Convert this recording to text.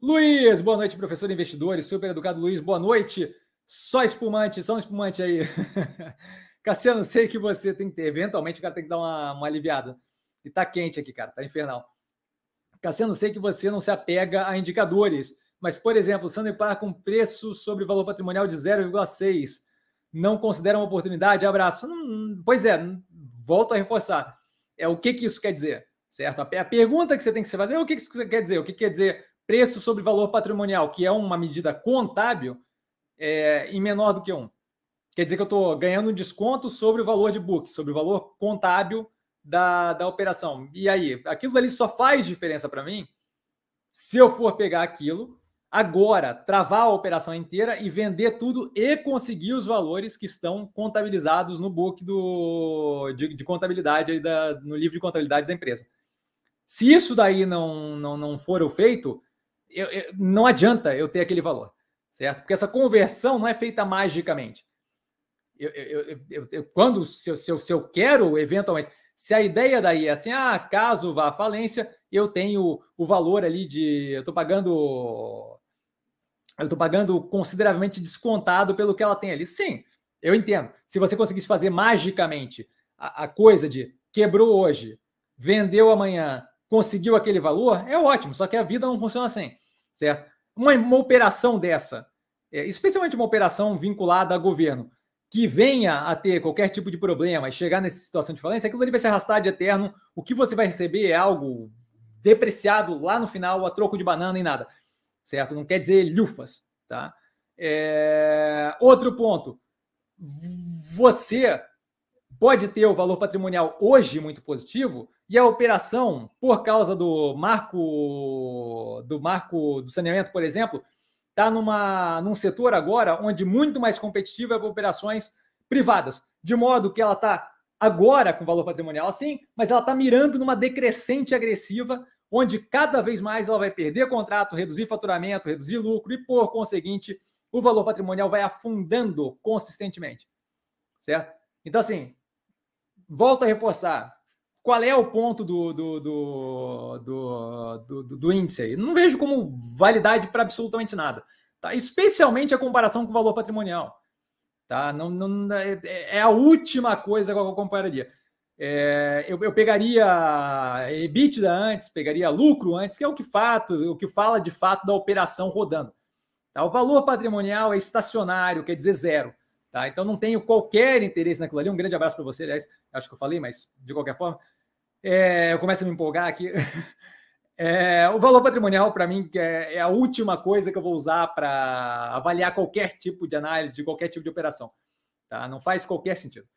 Luiz, boa noite, professor investidores, super educado Luiz, boa noite. Só espumante, só um espumante aí. Cassiano, sei que você tem que ter, eventualmente o cara tem que dar uma, uma aliviada. E tá quente aqui, cara, tá infernal. Cassiano, sei que você não se apega a indicadores, mas, por exemplo, par com preço sobre valor patrimonial de 0,6, não considera uma oportunidade? Abraço. Hum, pois é, volto a reforçar. É o que, que isso quer dizer? certo? A pergunta que você tem que se fazer é o que isso quer dizer? O que quer dizer preço sobre valor patrimonial, que é uma medida contábil, é, em menor do que um. Quer dizer que eu estou ganhando um desconto sobre o valor de book, sobre o valor contábil da, da operação. E aí, aquilo ali só faz diferença para mim se eu for pegar aquilo agora, travar a operação inteira e vender tudo e conseguir os valores que estão contabilizados no book do, de, de contabilidade, da, no livro de contabilidade da empresa. Se isso daí não, não, não for o feito, eu, eu, não adianta eu ter aquele valor, certo? Porque essa conversão não é feita magicamente. Eu, quando, se eu, se, se eu quero, eventualmente, se a ideia daí é assim, ah, caso vá à falência, eu tenho o valor ali de. Eu estou pagando. Eu estou pagando consideravelmente descontado pelo que ela tem ali. Sim, eu entendo. Se você conseguisse fazer magicamente a, a coisa de quebrou hoje, vendeu amanhã, conseguiu aquele valor, é ótimo, só que a vida não funciona assim, certo? Uma, uma operação dessa, é, especialmente uma operação vinculada a governo, que venha a ter qualquer tipo de problema e chegar nessa situação de falência, aquilo ali vai se arrastar de eterno, o que você vai receber é algo depreciado lá no final, a troco de banana e nada, certo? Não quer dizer lufas, tá? É... Outro ponto, você pode ter o valor patrimonial hoje muito positivo e a operação, por causa do marco do marco do saneamento, por exemplo, está num setor agora onde muito mais competitiva é para operações privadas, de modo que ela está agora com valor patrimonial assim, mas ela está mirando numa decrescente agressiva, onde cada vez mais ela vai perder contrato, reduzir faturamento, reduzir lucro e, por conseguinte, o valor patrimonial vai afundando consistentemente, certo? Então, assim, volto a reforçar. Qual é o ponto do, do, do, do, do, do, do índice aí? Não vejo como validade para absolutamente nada. Tá? Especialmente a comparação com o valor patrimonial. Tá? Não, não, é, é, é a última coisa que eu compararia. É, eu, eu, pegaria EBITDA antes, pegaria lucro antes, que é o que fato, o que fala de fato da operação rodando. Tá? O valor patrimonial é estacionário, quer dizer zero. Tá? Então não tenho qualquer interesse naquilo ali. Um grande abraço para você, aliás, acho que eu falei, mas de qualquer forma, é, eu começo a me empolgar aqui. É, o valor patrimonial, para mim, é, é a última coisa que eu vou usar para avaliar qualquer tipo de análise de qualquer tipo de operação. Tá? Não faz qualquer sentido.